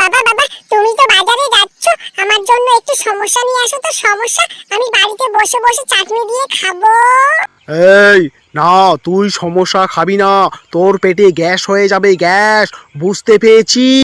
বাবা বাবা তুমি তো বাজারে যাচ্ছ আমার জন্য একটু সমস্যা নিয়ে আসো তো সমস্যা আমি বাড়িতে বসে বসে চাটনি দিয়ে খাবো এই না তুই সমস্যা খাবি না তোর পেটে গ্যাস হয়ে যাবে গ্যাস বুঝতে পেরেছি